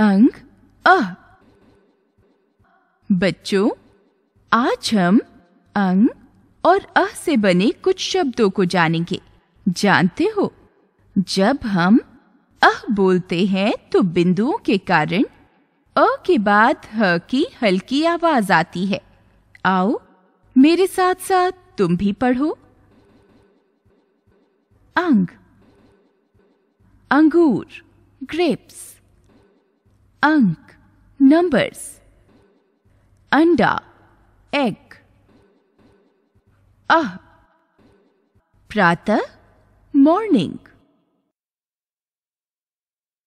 अंक अ बच्चों आज हम अंग और अ से बने कुछ शब्दों को जानेंगे जानते हो जब हम अ बोलते हैं तो बिंदुओं के कारण अ के बाद ह की हल्की आवाज आती है आओ मेरे साथ साथ तुम भी पढ़ो अंग अंगूर ग्रेप्स अंक नंबर्स अंडा एग अह प्रातः मॉर्निंग